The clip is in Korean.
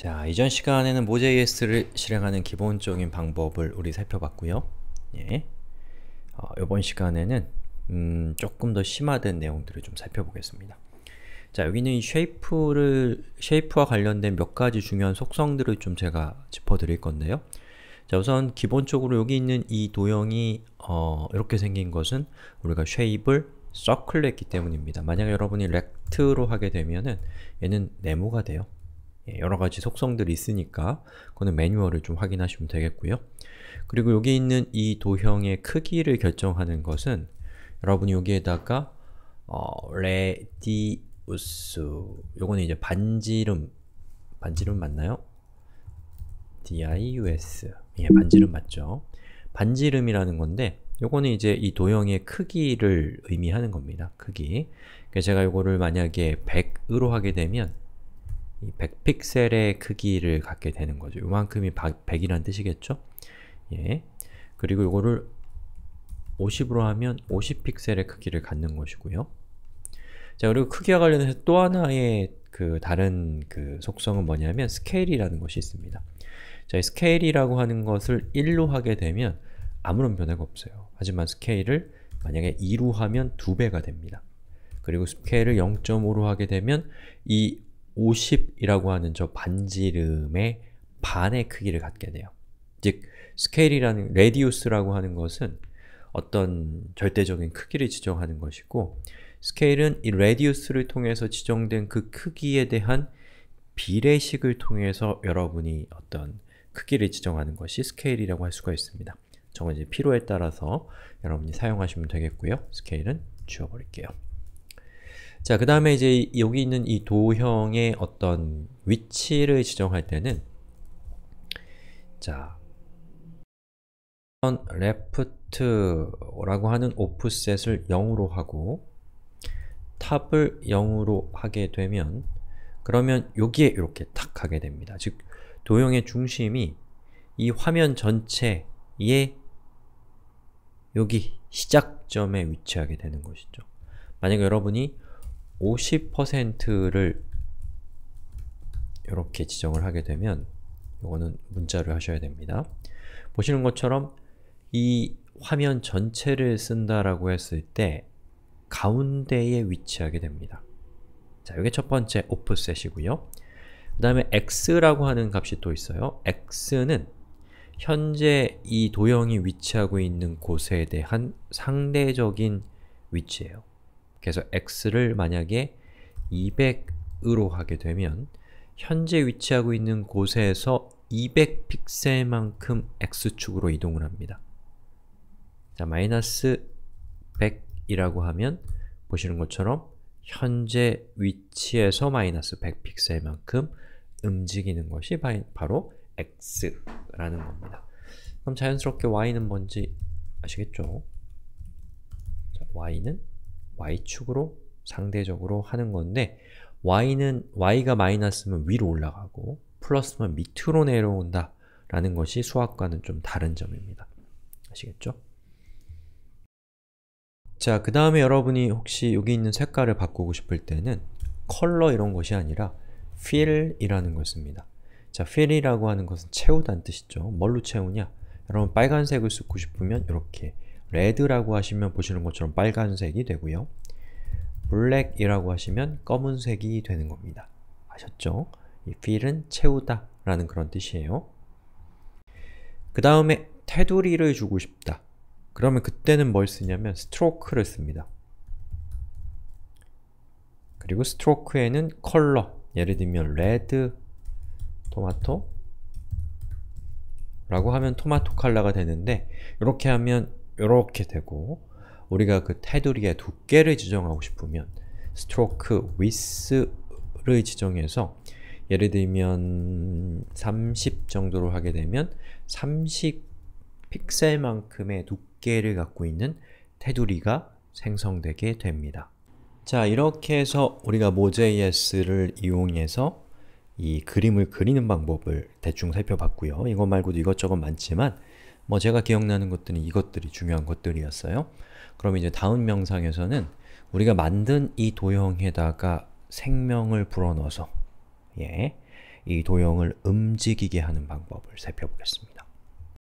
자, 이전 시간에는 모제이스를 에 실행하는 기본적인 방법을 우리 살펴봤고요. 예. 어, 이번 시간에는 음, 조금 더 심화된 내용들을 좀 살펴보겠습니다. 자, 여기는 이 쉐이프를 쉐이프와 관련된 몇 가지 중요한 속성들을 좀 제가 짚어드릴 건데요. 자, 우선 기본적으로 여기 있는 이 도형이 어, 이렇게 생긴 것은 우리가 쉐입을 서클 했기 때문입니다. 만약 여러분이 렉트로 하게 되면은 얘는 네모가 돼요. 예, 여러가지 속성들이 있으니까 그거는 매뉴얼을 좀 확인하시면 되겠고요. 그리고 여기 있는 이 도형의 크기를 결정하는 것은 여러분이 여기에다가 어, radius 요거는 이제 반지름 반지름 맞나요? dius 예, 반지름 맞죠? 반지름이라는 건데 요거는 이제 이 도형의 크기를 의미하는 겁니다. 크기. 그래서 제가 요거를 만약에 100으로 하게 되면 이 100픽셀의 크기를 갖게 되는 거죠. 이만큼이 100이란 뜻이겠죠? 예. 그리고 이거를 50으로 하면 50픽셀의 크기를 갖는 것이고요. 자, 그리고 크기와 관련해서 또 하나의 그 다른 그 속성은 뭐냐면 스케일이라는 것이 있습니다. 자, 이 스케일이라고 하는 것을 1로 하게 되면 아무런 변화가 없어요. 하지만 스케일을 만약에 2로 하면 2배가 됩니다. 그리고 스케일을 0.5로 하게 되면 이 50이라고 하는 저 반지름의 반의 크기를 갖게 돼요. 즉, 스케일이라는, 레디우스라고 하는 것은 어떤 절대적인 크기를 지정하는 것이고 스케일은 이 레디우스를 통해서 지정된 그 크기에 대한 비례식을 통해서 여러분이 어떤 크기를 지정하는 것이 스케일이라고 할 수가 있습니다. 저건 이제 필요에 따라서 여러분이 사용하시면 되겠고요. 스케일은 지워버릴게요. 자, 그 다음에 이제 여기 있는 이 도형의 어떤 위치를 지정할 때는 자, left라고 하는 오프셋을 0으로 하고 탑을 0으로 하게 되면 그러면 여기에 이렇게 탁 하게 됩니다. 즉, 도형의 중심이 이 화면 전체에 여기 시작점에 위치하게 되는 것이죠. 만약 여러분이 50%를 이렇게 지정을 하게 되면 이거는 문자를 하셔야 됩니다. 보시는 것처럼 이 화면 전체를 쓴다라고 했을 때 가운데에 위치하게 됩니다. 자, 이게 첫 번째 오프셋이고요. 그 다음에 x라고 하는 값이 또 있어요. x는 현재 이 도형이 위치하고 있는 곳에 대한 상대적인 위치예요. 그래서 x를 만약에 200으로 하게 되면 현재 위치하고 있는 곳에서 200 픽셀만큼 x축으로 이동을 합니다. 자, 마이너스 100이라고 하면 보시는 것처럼 현재 위치에서 마이너스 100 픽셀만큼 움직이는 것이 바이, 바로 x라는 겁니다. 그럼 자연스럽게 y는 뭔지 아시겠죠? 자, y는 y축으로 상대적으로 하는 건데 y는 y가 마이너스면 위로 올라가고 플러스면 밑으로 내려온다 라는 것이 수학과는 좀 다른 점입니다. 아시겠죠? 자, 그 다음에 여러분이 혹시 여기 있는 색깔을 바꾸고 싶을 때는 컬러 이런 것이 아니라 fill이라는 것입니다. 자, fill이라고 하는 것은 채우다는 뜻이죠. 뭘로 채우냐? 여러분 빨간색을 쓰고 싶으면 이렇게 red라고 하시면 보시는 것처럼 빨간색이 되고요. black이라고 하시면 검은색이 되는 겁니다. 아셨죠? 이 fill은 채우다 라는 그런 뜻이에요. 그 다음에 테두리를 주고 싶다. 그러면 그때는 뭘 쓰냐면 스트로크를 씁니다. 그리고 스트로크에는 컬러, 예를 들면 레드 토마토 라고 하면 토마토 컬러가 되는데 이렇게 하면 이렇게 되고 우리가 그 테두리의 두께를 지정하고 싶으면 stroke width를 지정해서 예를 들면 30 정도로 하게 되면 30 픽셀만큼의 두께를 갖고 있는 테두리가 생성되게 됩니다. 자, 이렇게 해서 우리가 Node.js를 이용해서 이 그림을 그리는 방법을 대충 살펴봤고요. 이것 말고도 이것저것 많지만 뭐 제가 기억나는 것들은 이것들이 중요한 것들이었어요. 그럼 이제 다음 명상에서는 우리가 만든 이 도형에다가 생명을 불어넣어서 예, 이 도형을 움직이게 하는 방법을 살펴보겠습니다.